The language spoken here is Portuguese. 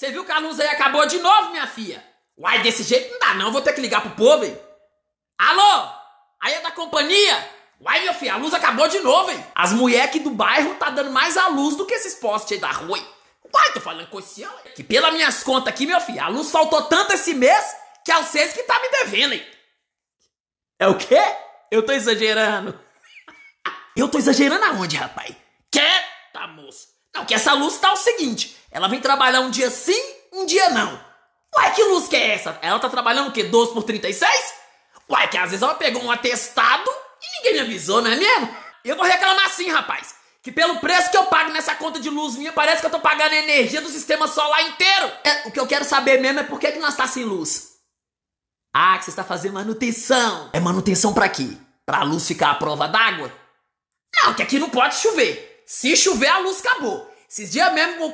Você viu que a luz aí acabou de novo, minha filha? Uai, desse jeito não dá não, vou ter que ligar pro povo, hein? Alô? Aí é da companhia? Uai, meu filho, a luz acabou de novo, hein? As mulheres do bairro tá dando mais a luz do que esses postes aí da rua, hein? Uai, tô falando com esse ano, Que pelas minhas contas aqui, meu filho, a luz faltou tanto esse mês que é vocês que tá me devendo, hein? É o quê? Eu tô exagerando. Eu tô exagerando aonde, rapaz? Quieta, tá, moço? Não, que essa luz tá o seguinte. Ela vem trabalhar um dia sim, um dia não. Ué, que luz que é essa? Ela tá trabalhando o quê? 12 por 36? Ué, que às vezes ela pegou um atestado e ninguém me avisou, não é mesmo? Eu vou reclamar assim, rapaz. Que pelo preço que eu pago nessa conta de luz minha, parece que eu tô pagando a energia do sistema solar inteiro. É, o que eu quero saber mesmo é por que, que nós tá sem luz. Ah, que você está fazendo manutenção. É manutenção para quê? Pra luz ficar à prova d'água? Não, que aqui não pode chover. Se chover, a luz acabou. Esses dias mesmo